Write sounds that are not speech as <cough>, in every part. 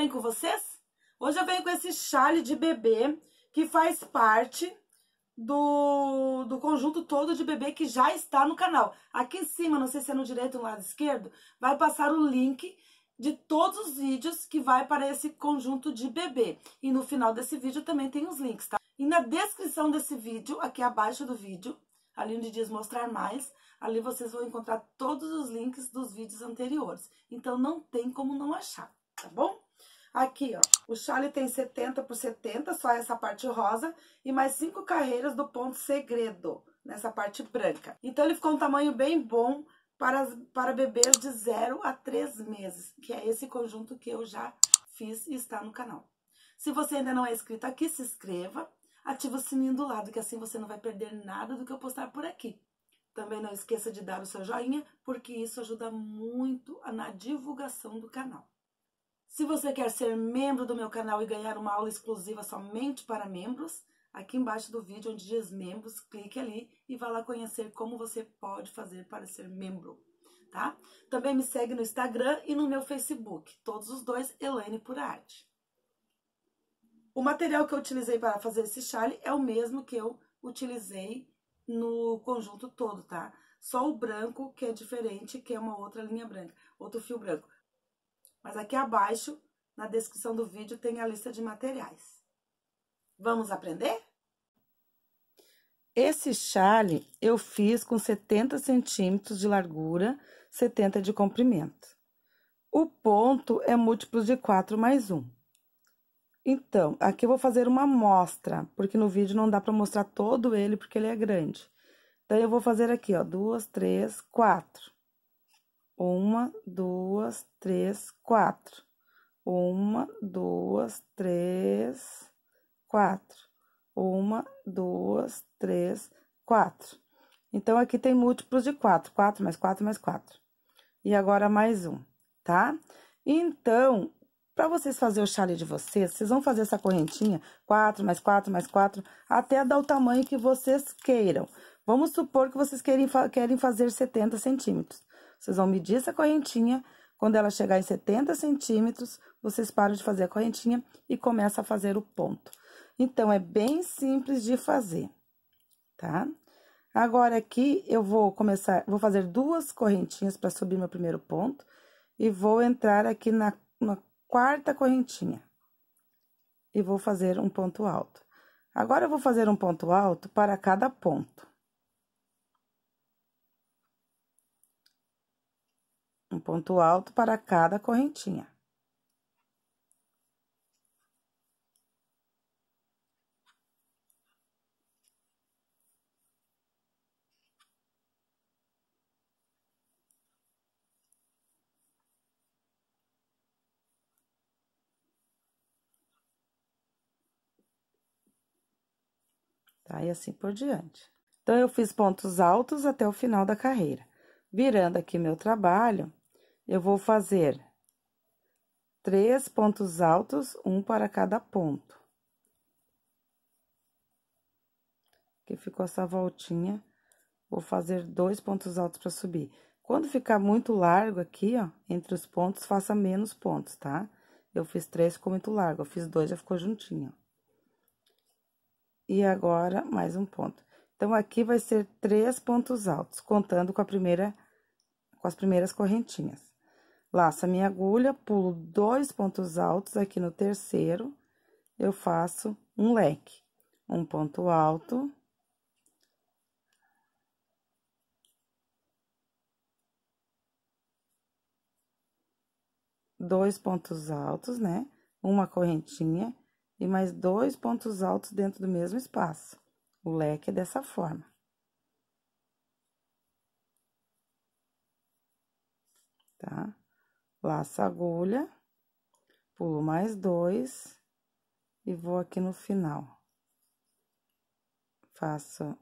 Venho com vocês? Hoje eu venho com esse chale de bebê que faz parte do, do conjunto todo de bebê que já está no canal. Aqui em cima, não sei se é no direito ou no lado esquerdo, vai passar o link de todos os vídeos que vai para esse conjunto de bebê. E no final desse vídeo também tem os links, tá? E na descrição desse vídeo, aqui abaixo do vídeo, ali onde diz mostrar mais, ali vocês vão encontrar todos os links dos vídeos anteriores. Então não tem como não achar, tá bom? Aqui, ó, o chale tem 70 por 70, só essa parte rosa, e mais cinco carreiras do ponto segredo, nessa parte branca. Então, ele ficou um tamanho bem bom para, para bebês de 0 a 3 meses, que é esse conjunto que eu já fiz e está no canal. Se você ainda não é inscrito aqui, se inscreva, ativa o sininho do lado, que assim você não vai perder nada do que eu postar por aqui. Também não esqueça de dar o seu joinha, porque isso ajuda muito na divulgação do canal. Se você quer ser membro do meu canal e ganhar uma aula exclusiva somente para membros, aqui embaixo do vídeo onde diz membros, clique ali e vá lá conhecer como você pode fazer para ser membro, tá? Também me segue no Instagram e no meu Facebook, todos os dois Elaine por Arte. O material que eu utilizei para fazer esse chale é o mesmo que eu utilizei no conjunto todo, tá? Só o branco que é diferente, que é uma outra linha branca, outro fio branco. Mas aqui abaixo, na descrição do vídeo, tem a lista de materiais. Vamos aprender? Esse chale eu fiz com 70 centímetros de largura, 70 de comprimento. O ponto é múltiplo de 4 mais 1. Então, aqui eu vou fazer uma amostra, porque no vídeo não dá para mostrar todo ele, porque ele é grande. Então, eu vou fazer aqui, ó, duas, três, quatro. Uma, duas, três, quatro. Uma, duas, três, quatro. Uma, duas, três, quatro. Então, aqui tem múltiplos de quatro. Quatro mais quatro mais quatro. E agora mais um, tá? Então, para vocês fazerem o chale de vocês, vocês vão fazer essa correntinha, quatro mais quatro mais quatro até dar o tamanho que vocês queiram. Vamos supor que vocês querem, querem fazer 70 centímetros. Vocês vão medir essa correntinha. Quando ela chegar em 70 centímetros, vocês param de fazer a correntinha e começam a fazer o ponto. Então, é bem simples de fazer, tá? Agora, aqui, eu vou começar, vou fazer duas correntinhas para subir meu primeiro ponto. E vou entrar aqui na, na quarta correntinha. E vou fazer um ponto alto. Agora, eu vou fazer um ponto alto para cada ponto. um ponto alto para cada correntinha. Tá? E assim por diante. Então, eu fiz pontos altos até o final da carreira. Virando aqui meu trabalho, eu vou fazer três pontos altos, um para cada ponto. Aqui ficou essa voltinha, vou fazer dois pontos altos para subir. Quando ficar muito largo aqui, ó, entre os pontos, faça menos pontos, tá? Eu fiz três, ficou muito largo, eu fiz dois, já ficou juntinho. E agora, mais um ponto. Então, aqui vai ser três pontos altos, contando com a primeira, com as primeiras correntinhas. Laço a minha agulha, pulo dois pontos altos aqui no terceiro, eu faço um leque. Um ponto alto. Dois pontos altos, né? Uma correntinha e mais dois pontos altos dentro do mesmo espaço. O leque é dessa forma. laço agulha, pulo mais dois e vou aqui no final. Faço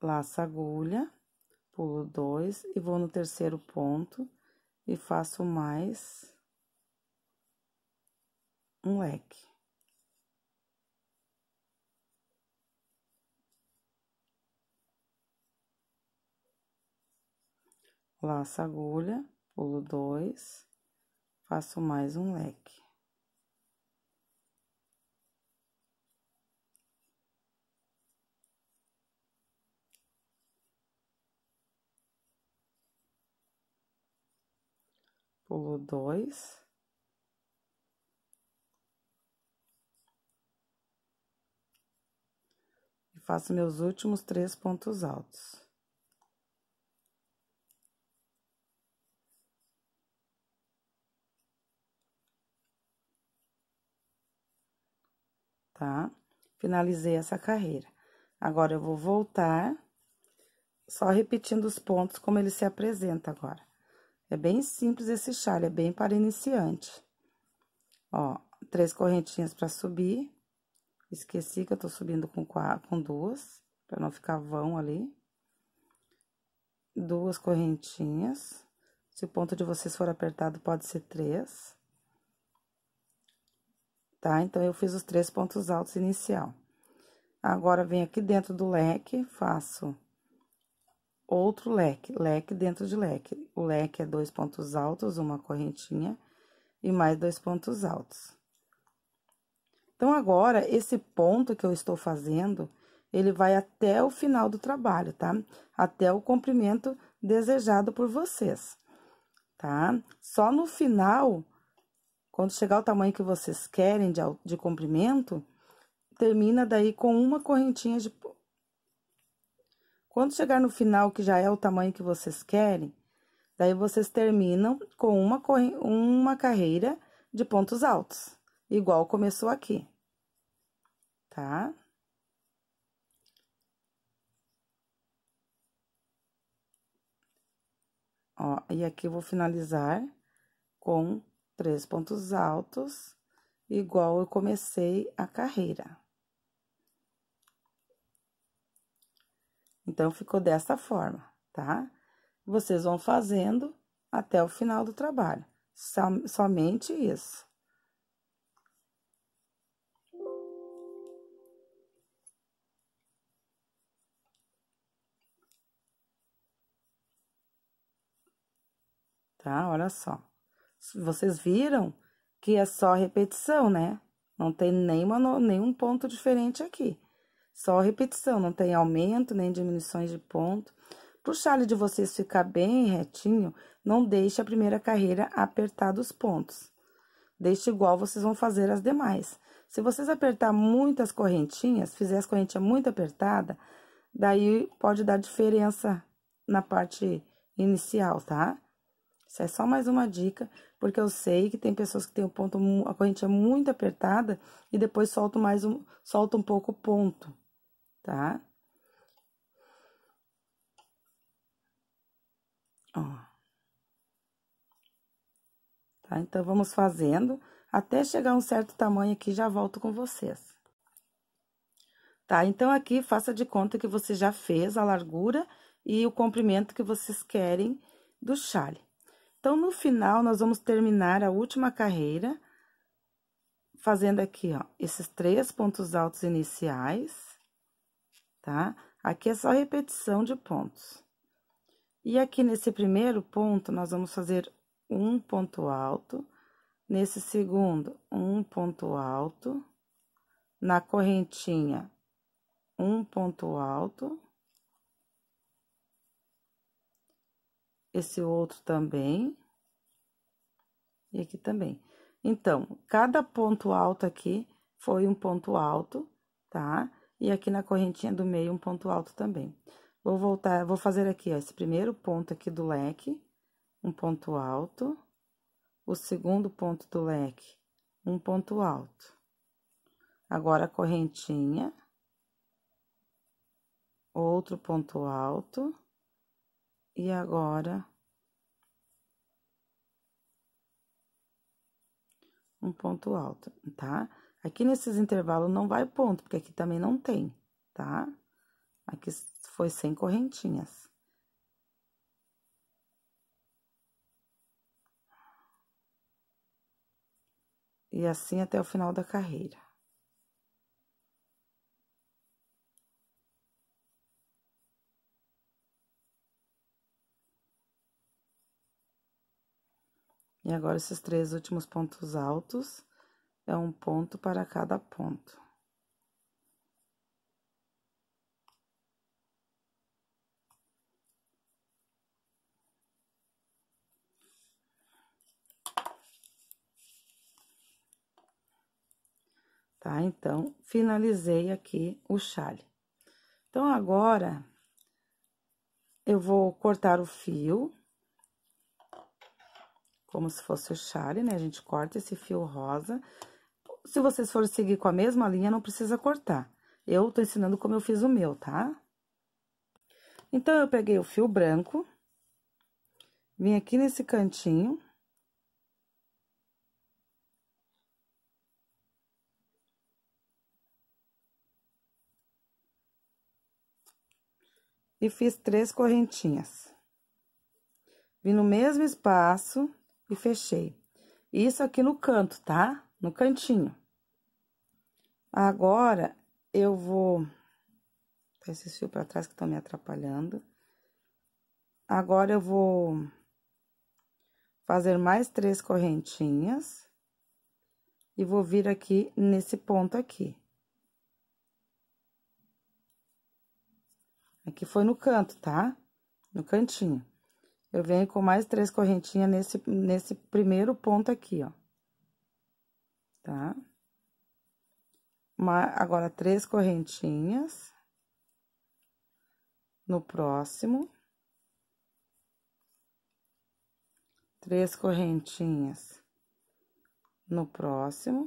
laço agulha, pulo dois e vou no terceiro ponto e faço mais um leque. laço agulha, pulo dois, faço mais um leque. Pulo dois. E faço meus últimos três pontos altos. tá? Finalizei essa carreira. Agora, eu vou voltar, só repetindo os pontos como ele se apresenta agora. É bem simples esse chale, é bem para iniciante. Ó, três correntinhas para subir. Esqueci que eu tô subindo com, quatro, com duas, para não ficar vão ali. Duas correntinhas. Se o ponto de vocês for apertado, pode ser três tá? Então, eu fiz os três pontos altos inicial. Agora, venho aqui dentro do leque, faço outro leque, leque dentro de leque. O leque é dois pontos altos, uma correntinha e mais dois pontos altos. Então, agora, esse ponto que eu estou fazendo, ele vai até o final do trabalho, tá? Até o comprimento desejado por vocês, tá? Só no final quando chegar o tamanho que vocês querem de, de comprimento, termina daí com uma correntinha de. Quando chegar no final, que já é o tamanho que vocês querem, daí vocês terminam com uma, uma carreira de pontos altos, igual começou aqui, tá? Ó, e aqui eu vou finalizar com três pontos altos, igual eu comecei a carreira. Então, ficou dessa forma, tá? Vocês vão fazendo até o final do trabalho. Som somente isso. Tá? Olha só vocês viram que é só repetição, né? Não tem nenhuma, nenhum ponto diferente aqui. Só repetição, não tem aumento nem diminuições de ponto. Para o chale de vocês ficar bem retinho, não deixe a primeira carreira apertar os pontos. Deixe igual vocês vão fazer as demais. Se vocês apertar muitas correntinhas, fizer as correntinhas muito apertada, daí pode dar diferença na parte inicial, tá? Isso é só mais uma dica, porque eu sei que tem pessoas que têm o ponto, a é muito apertada e depois solta mais um, solta um pouco o ponto, tá? Ó. Tá? Então, vamos fazendo até chegar a um certo tamanho aqui, já volto com vocês. Tá? Então, aqui, faça de conta que você já fez a largura e o comprimento que vocês querem do chale. Então, no final, nós vamos terminar a última carreira fazendo aqui, ó, esses três pontos altos iniciais, tá? Aqui é só repetição de pontos. E aqui nesse primeiro ponto, nós vamos fazer um ponto alto, nesse segundo, um ponto alto, na correntinha, um ponto alto, esse outro também, e aqui também. Então, cada ponto alto aqui foi um ponto alto, tá? E aqui na correntinha do meio, um ponto alto também. Vou voltar, vou fazer aqui, ó, esse primeiro ponto aqui do leque, um ponto alto. O segundo ponto do leque, um ponto alto. Agora, a correntinha. Outro ponto alto. E agora, um ponto alto, tá? Aqui nesses intervalos não vai ponto, porque aqui também não tem, tá? Aqui foi sem correntinhas. E assim até o final da carreira. E agora esses três últimos pontos altos é um ponto para cada ponto. Tá? Então, finalizei aqui o chale. Então, agora, eu vou cortar o fio como se fosse o chale, né? A gente corta esse fio rosa. Se vocês forem seguir com a mesma linha, não precisa cortar. Eu tô ensinando como eu fiz o meu, tá? Então, eu peguei o fio branco, vim aqui nesse cantinho. E fiz três correntinhas. Vim no mesmo espaço, e fechei. Isso aqui no canto, tá? No cantinho. Agora, eu vou... Tá esses fios pra trás que estão tá me atrapalhando. Agora, eu vou fazer mais três correntinhas. E vou vir aqui nesse ponto aqui. Aqui foi no canto, tá? No cantinho. Eu venho com mais três correntinhas nesse, nesse primeiro ponto aqui, ó. Tá? Uma, agora, três correntinhas. No próximo. Três correntinhas no próximo.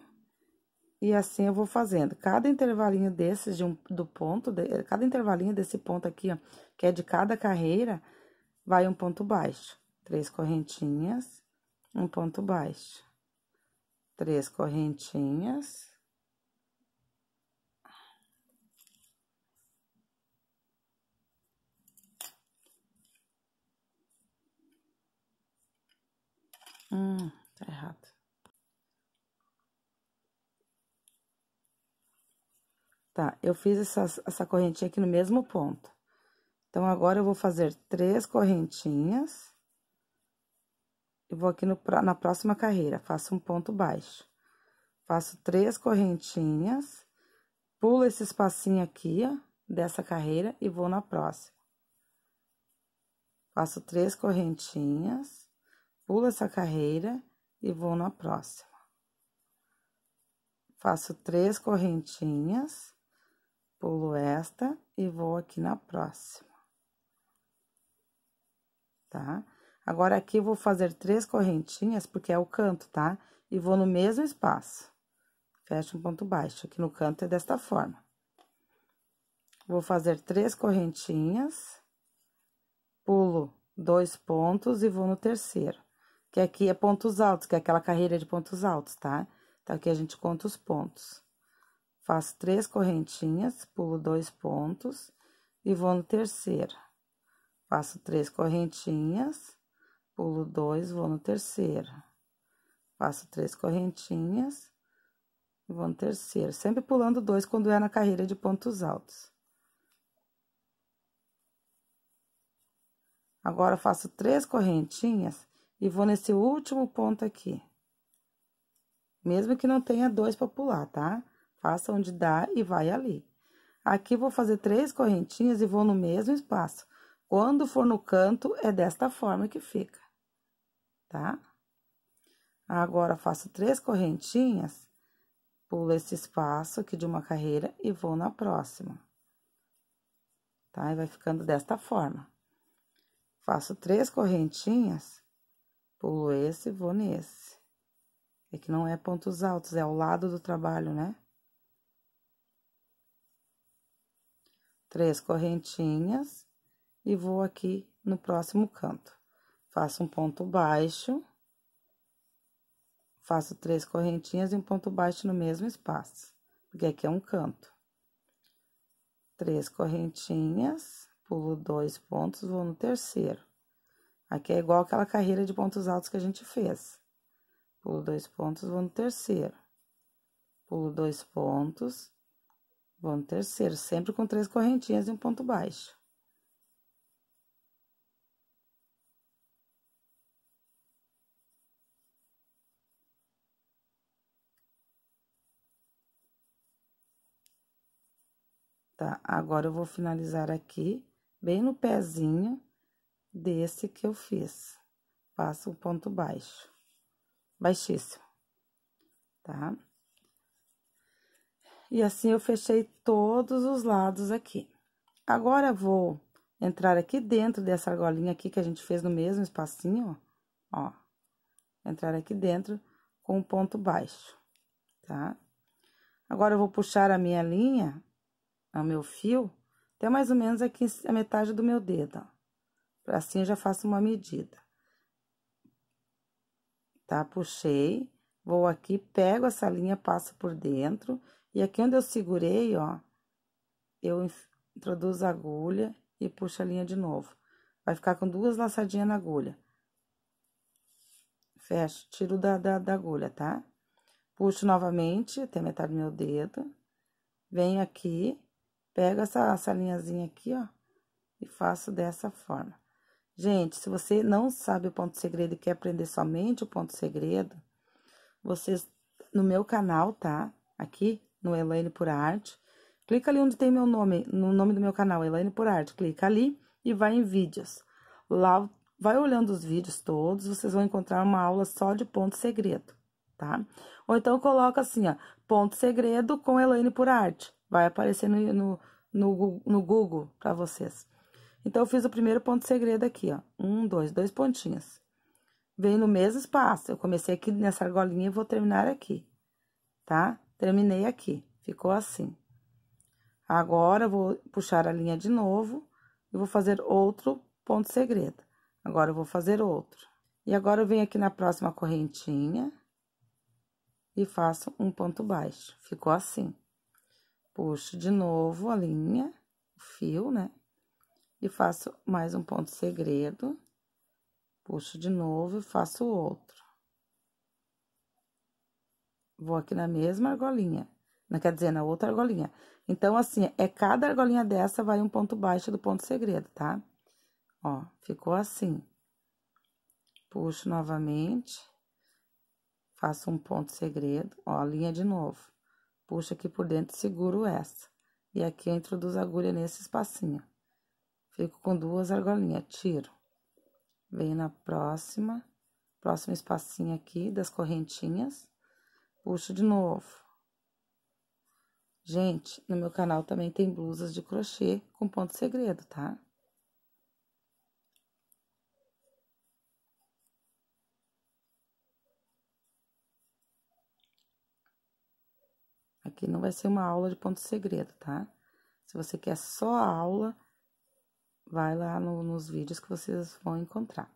E assim eu vou fazendo. Cada intervalinho desses de um, do ponto, de, cada intervalinho desse ponto aqui, ó, que é de cada carreira, vai um ponto baixo, três correntinhas, um ponto baixo, três correntinhas, Hum, tá errado. Tá, eu fiz essa, essa correntinha aqui no mesmo ponto. Então, agora eu vou fazer três correntinhas. E vou aqui no, na próxima carreira, faço um ponto baixo. Faço três correntinhas, pulo esse espacinho aqui, ó, dessa carreira e vou na próxima. Faço três correntinhas, pulo essa carreira e vou na próxima. Faço três correntinhas, pulo esta e vou aqui na próxima tá? Agora, aqui vou fazer três correntinhas, porque é o canto, tá? E vou no mesmo espaço. Fecho um ponto baixo, aqui no canto é desta forma. Vou fazer três correntinhas, pulo dois pontos e vou no terceiro. Que aqui é pontos altos, que é aquela carreira de pontos altos, tá? Então, aqui a gente conta os pontos. Faço três correntinhas, pulo dois pontos e vou no terceiro Faço três correntinhas, pulo dois, vou no terceiro. Faço três correntinhas e vou no terceiro. Sempre pulando dois quando é na carreira de pontos altos. Agora, faço três correntinhas e vou nesse último ponto aqui. Mesmo que não tenha dois para pular, tá? Faça onde dá e vai ali. Aqui, vou fazer três correntinhas e vou no mesmo espaço quando for no canto, é desta forma que fica, tá? Agora, faço três correntinhas, pulo esse espaço aqui de uma carreira e vou na próxima. Tá? E vai ficando desta forma. Faço três correntinhas, pulo esse e vou nesse. É que não é pontos altos, é ao lado do trabalho, né? Três correntinhas, e vou aqui no próximo canto. Faço um ponto baixo, faço três correntinhas e um ponto baixo no mesmo espaço, porque aqui é um canto. Três correntinhas, pulo dois pontos, vou no terceiro. Aqui é igual aquela carreira de pontos altos que a gente fez. Pulo dois pontos, vou no terceiro. Pulo dois pontos, vou no terceiro, sempre com três correntinhas e um ponto baixo. tá? Agora, eu vou finalizar aqui, bem no pezinho desse que eu fiz. Faço um ponto baixo, baixíssimo, tá? E assim, eu fechei todos os lados aqui. Agora, vou entrar aqui dentro dessa argolinha aqui que a gente fez no mesmo espacinho, ó. Entrar aqui dentro com um ponto baixo, tá? Agora, eu vou puxar a minha linha ao meu fio até mais ou menos aqui a metade do meu dedo, ó. Assim já faço uma medida. Tá? Puxei, vou aqui, pego essa linha, passo por dentro, e aqui onde eu segurei, ó, eu introduzo a agulha e puxo a linha de novo. Vai ficar com duas laçadinhas na agulha. Fecho, tiro da, da, da agulha, tá? Puxo novamente até metade do meu dedo, venho aqui, Pego essa, essa linhazinha aqui, ó, e faço dessa forma. Gente, se você não sabe o ponto segredo e quer aprender somente o ponto segredo, vocês, no meu canal, tá? Aqui, no Elaine por Arte, clica ali onde tem meu nome, no nome do meu canal, Elaine por Arte, clica ali e vai em vídeos. Lá, vai olhando os vídeos todos, vocês vão encontrar uma aula só de ponto segredo, tá? Ou então coloca assim, ó, ponto segredo com Elaine por Arte. Vai aparecer no, no, no, no Google para vocês. Então, eu fiz o primeiro ponto segredo aqui, ó. Um, dois, dois pontinhos. Vem no mesmo espaço. Eu comecei aqui nessa argolinha e vou terminar aqui, tá? Terminei aqui. Ficou assim. Agora, vou puxar a linha de novo e vou fazer outro ponto segredo. Agora, eu vou fazer outro. E agora, eu venho aqui na próxima correntinha e faço um ponto baixo. Ficou assim puxo de novo a linha, o fio, né? E faço mais um ponto segredo, puxo de novo e faço outro. Vou aqui na mesma argolinha, não né? quer dizer na outra argolinha. Então, assim, é cada argolinha dessa vai um ponto baixo do ponto segredo, tá? Ó, ficou assim. Puxo novamente, faço um ponto segredo, ó, linha de novo Puxo aqui por dentro e seguro essa. E aqui eu introduzo a agulha nesse espacinho. Fico com duas argolinhas, tiro. Venho na próxima, próximo espacinho aqui das correntinhas, puxo de novo. Gente, no meu canal também tem blusas de crochê com ponto segredo, tá? Aqui não vai ser uma aula de ponto segredo, tá? Se você quer só a aula, vai lá no, nos vídeos que vocês vão encontrar.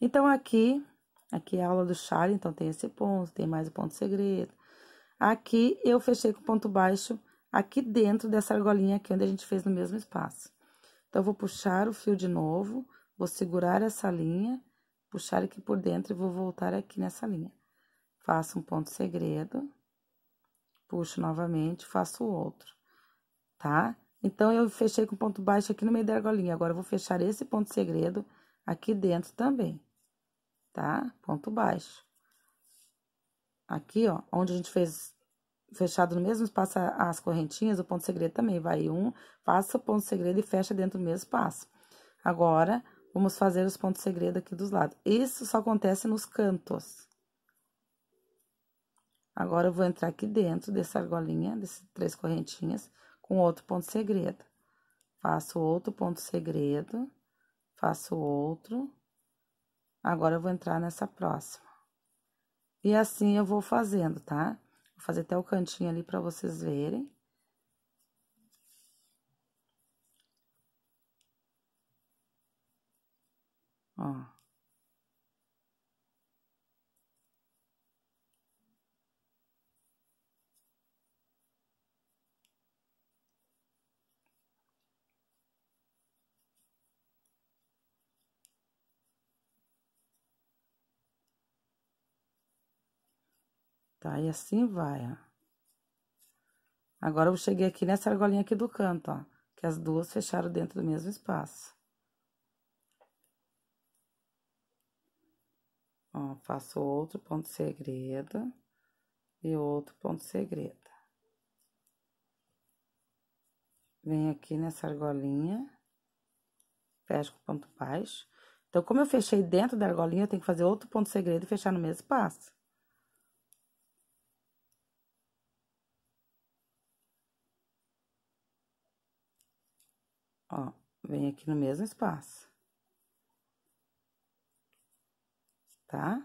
Então, aqui, aqui é a aula do Charlie, então tem esse ponto, tem mais o ponto segredo. Aqui, eu fechei com ponto baixo, aqui dentro dessa argolinha aqui, onde a gente fez no mesmo espaço. Então, eu vou puxar o fio de novo, vou segurar essa linha, puxar aqui por dentro e vou voltar aqui nessa linha. Faço um ponto segredo puxo novamente, faço outro, tá? Então, eu fechei com ponto baixo aqui no meio da argolinha. Agora, eu vou fechar esse ponto segredo aqui dentro também, tá? Ponto baixo. Aqui, ó, onde a gente fez fechado no mesmo espaço as correntinhas, o ponto segredo também vai um, passa o ponto segredo e fecha dentro do mesmo espaço. Agora, vamos fazer os pontos segredo aqui dos lados. Isso só acontece nos cantos. Agora eu vou entrar aqui dentro dessa argolinha, dessas três correntinhas, com outro ponto segredo. Faço outro ponto segredo, faço outro. Agora eu vou entrar nessa próxima. E assim eu vou fazendo, tá? Vou fazer até o cantinho ali para vocês verem. Ó. tá? E assim vai, ó. Agora eu cheguei aqui nessa argolinha aqui do canto, ó, que as duas fecharam dentro do mesmo espaço. Ó, faço outro ponto segredo e outro ponto segredo. Venho aqui nessa argolinha, fecho com ponto baixo. Então, como eu fechei dentro da argolinha, eu tenho que fazer outro ponto segredo e fechar no mesmo espaço. Ó, vem aqui no mesmo espaço. Tá?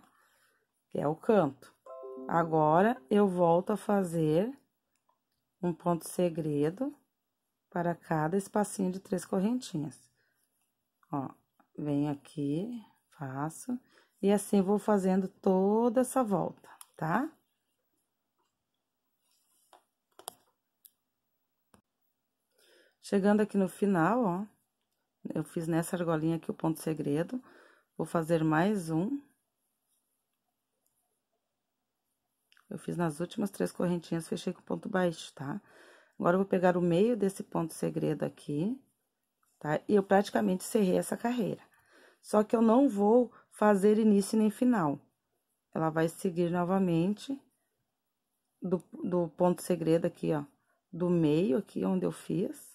Que é o canto. Agora, eu volto a fazer um ponto segredo para cada espacinho de três correntinhas. Ó, venho aqui, faço, e assim vou fazendo toda essa volta, tá? Chegando aqui no final, ó, eu fiz nessa argolinha aqui o ponto segredo, vou fazer mais um. Eu fiz nas últimas três correntinhas, fechei com ponto baixo, tá? Agora, eu vou pegar o meio desse ponto segredo aqui, tá? E eu praticamente cerrei essa carreira. Só que eu não vou fazer início nem final. Ela vai seguir novamente do, do ponto segredo aqui, ó, do meio aqui onde eu fiz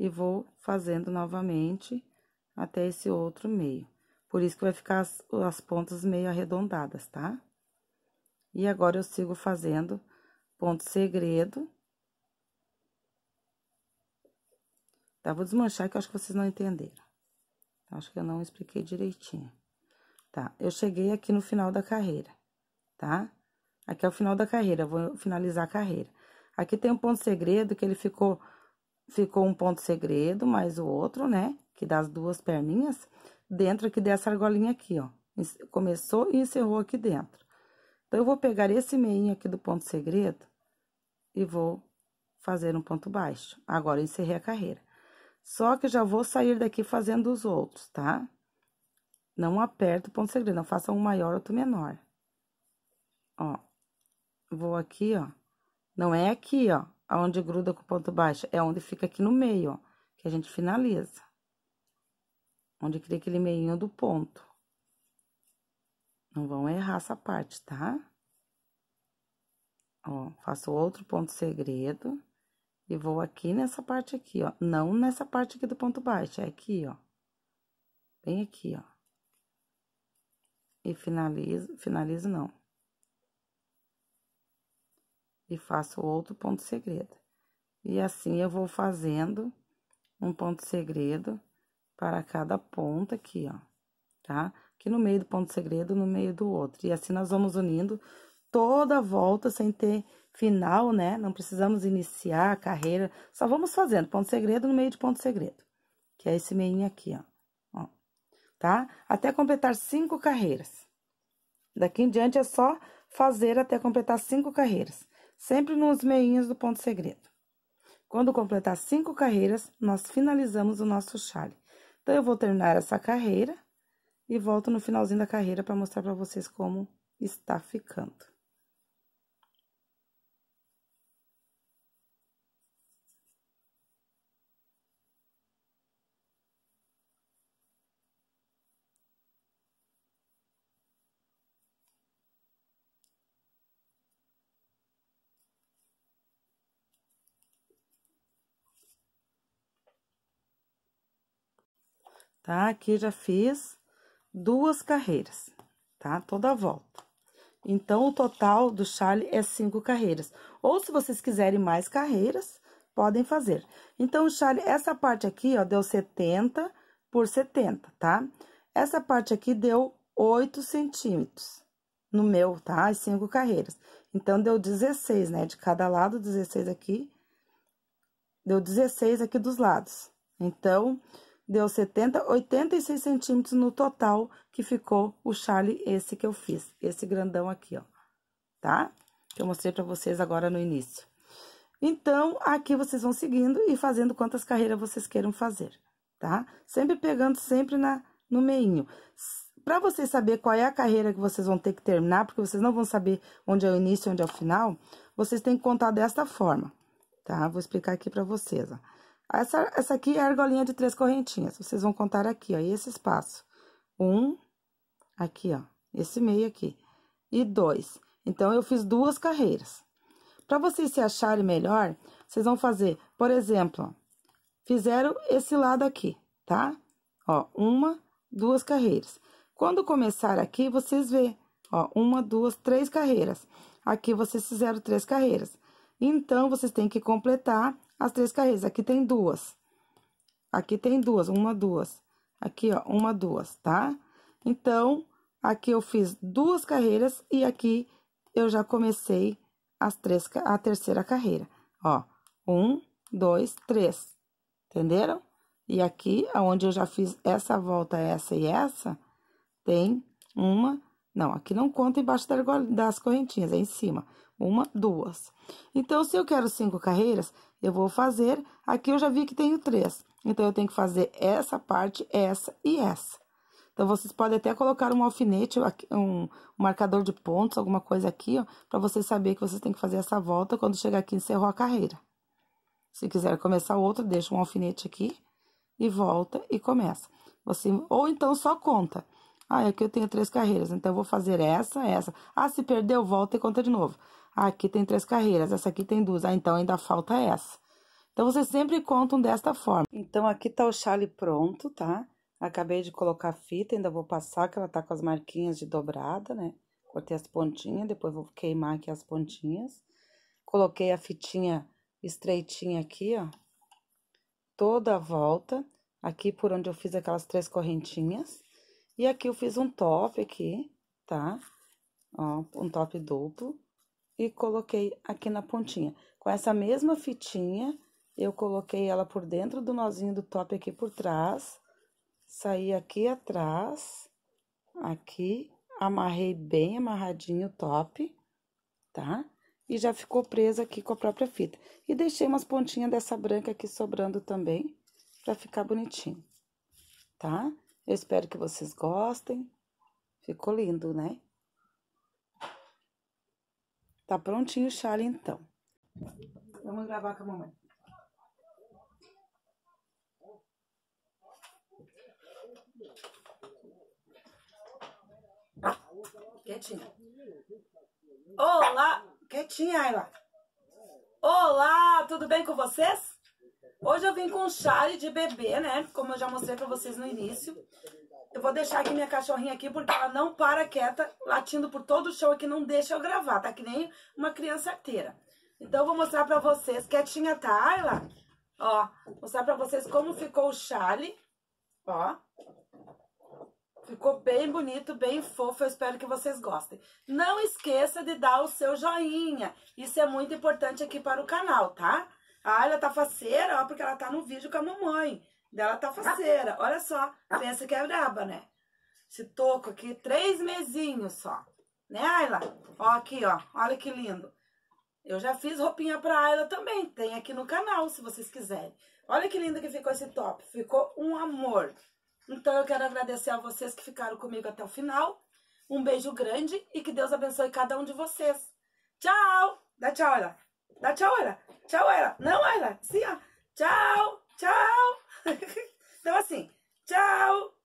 e vou fazendo novamente até esse outro meio. Por isso que vai ficar as, as pontas meio arredondadas, tá? E agora eu sigo fazendo ponto segredo. Tá, vou desmanchar que eu acho que vocês não entenderam. Tá, acho que eu não expliquei direitinho. Tá, eu cheguei aqui no final da carreira, tá? Aqui é o final da carreira, vou finalizar a carreira. Aqui tem um ponto segredo que ele ficou ficou um ponto segredo, mais o outro, né? Que das duas perninhas, dentro aqui dessa argolinha aqui, ó. Começou e encerrou aqui dentro. Então, eu vou pegar esse meinho aqui do ponto segredo e vou fazer um ponto baixo. Agora, eu encerrei a carreira. Só que já vou sair daqui fazendo os outros, tá? Não aperto o ponto segredo, não faça um maior, outro menor. Ó, vou aqui, ó. Não é aqui, ó. Aonde gruda com o ponto baixo? É onde fica aqui no meio, ó, que a gente finaliza. Onde cria aquele meinho do ponto. Não vão errar essa parte, tá? Ó, faço outro ponto segredo. E vou aqui nessa parte aqui, ó. Não nessa parte aqui do ponto baixo, é aqui, ó. Bem aqui, ó. E finalizo, finalizo não e faço outro ponto segredo. E assim eu vou fazendo um ponto segredo para cada ponta aqui, ó, tá? Aqui no meio do ponto segredo, no meio do outro. E assim nós vamos unindo toda a volta sem ter final, né? Não precisamos iniciar a carreira, só vamos fazendo ponto segredo no meio de ponto segredo, que é esse meio aqui, ó. ó tá? Até completar cinco carreiras. Daqui em diante é só fazer até completar cinco carreiras sempre nos meinhos do ponto segredo. Quando completar cinco carreiras, nós finalizamos o nosso chale. Então, eu vou terminar essa carreira e volto no finalzinho da carreira para mostrar para vocês como está ficando. tá? Aqui já fiz duas carreiras, tá? Toda a volta. Então, o total do chale é cinco carreiras. Ou, se vocês quiserem mais carreiras, podem fazer. Então, o chale, essa parte aqui, ó, deu 70 por 70, tá? Essa parte aqui deu 8 centímetros no meu, tá? As cinco carreiras. Então, deu 16, né? De cada lado, 16 aqui. Deu 16 aqui dos lados. Então, deu 70, 86 centímetros no total que ficou o chale esse que eu fiz, esse grandão aqui, ó, tá? Que eu mostrei pra vocês agora no início. Então, aqui vocês vão seguindo e fazendo quantas carreiras vocês queiram fazer, tá? Sempre pegando sempre na, no meinho. Pra vocês saber qual é a carreira que vocês vão ter que terminar, porque vocês não vão saber onde é o início e onde é o final, vocês têm que contar desta forma, tá? Vou explicar aqui pra vocês, ó. Essa, essa aqui é a argolinha de três correntinhas. Vocês vão contar aqui, ó, esse espaço. Um, aqui, ó, esse meio aqui. E dois. Então, eu fiz duas carreiras. Para vocês se acharem melhor, vocês vão fazer, por exemplo, ó, fizeram esse lado aqui, tá? Ó, uma, duas carreiras. Quando começar aqui, vocês vê, ó, uma, duas, três carreiras. Aqui vocês fizeram três carreiras. Então, vocês têm que completar as três carreiras. Aqui tem duas. Aqui tem duas, uma, duas. Aqui, ó, uma, duas, tá? Então, aqui eu fiz duas carreiras e aqui eu já comecei as três, a terceira carreira. Ó, um, dois, três. Entenderam? E aqui, onde eu já fiz essa volta, essa e essa, tem uma, não, aqui não conta embaixo das correntinhas, é em cima. Uma, duas. Então, se eu quero cinco carreiras, eu vou fazer. Aqui eu já vi que tenho três. Então, eu tenho que fazer essa parte, essa e essa. Então, vocês podem até colocar um alfinete, um marcador de pontos, alguma coisa aqui, ó, para vocês saberem que vocês têm que fazer essa volta quando chegar aqui e encerrou a carreira. Se quiser começar outra, deixa um alfinete aqui e volta e começa. Você, ou então só conta. Ah, aqui é eu tenho três carreiras, então eu vou fazer essa, essa. Ah, se perdeu, volta e conta de novo. Ah, aqui tem três carreiras, essa aqui tem duas. Ah, então ainda falta essa. Então, vocês sempre contam desta forma. Então, aqui tá o chale pronto, tá? Acabei de colocar a fita, ainda vou passar, que ela tá com as marquinhas de dobrada, né? Cortei as pontinhas, depois vou queimar aqui as pontinhas. Coloquei a fitinha estreitinha aqui, ó. Toda a volta, aqui por onde eu fiz aquelas três correntinhas. E aqui eu fiz um top aqui, tá? Ó, um top duplo. E coloquei aqui na pontinha. Com essa mesma fitinha, eu coloquei ela por dentro do nozinho do top aqui por trás. Saí aqui atrás, aqui, amarrei bem amarradinho o top, tá? E já ficou presa aqui com a própria fita. E deixei umas pontinhas dessa branca aqui sobrando também, pra ficar bonitinho, tá? Eu espero que vocês gostem. Ficou lindo, né? Tá prontinho o chale, então. Vamos gravar com a mamãe. Quietinha. Olá! Quietinha, Ayla. Olá, tudo bem com vocês? Hoje eu vim com chale de bebê, né? Como eu já mostrei pra vocês no início. Eu vou deixar aqui minha cachorrinha aqui, porque ela não para quieta, latindo por todo o show aqui, não deixa eu gravar, tá que nem uma criança arteira. Então eu vou mostrar pra vocês, quietinha tá, Ayla? Ó, mostrar pra vocês como ficou o chale, ó. Ficou bem bonito, bem fofo, eu espero que vocês gostem. Não esqueça de dar o seu joinha, isso é muito importante aqui para o canal, Tá? Ah, ela tá faceira, ó, porque ela tá no vídeo com a mamãe. Dela tá, tá. faceira. Olha só, tá. pensa que é braba, né? Esse toco aqui, três mesinhos só. Né, Ayla? Ó, aqui, ó. Olha que lindo. Eu já fiz roupinha pra Ayla também. Tem aqui no canal, se vocês quiserem. Olha que lindo que ficou esse top. Ficou um amor. Então, eu quero agradecer a vocês que ficaram comigo até o final. Um beijo grande e que Deus abençoe cada um de vocês. Tchau! Dá tchau, Ayla. Dá tchau, ela Tchau, ela Não, ela Sim, ó. Tchau, tchau. <laughs> então, assim, tchau.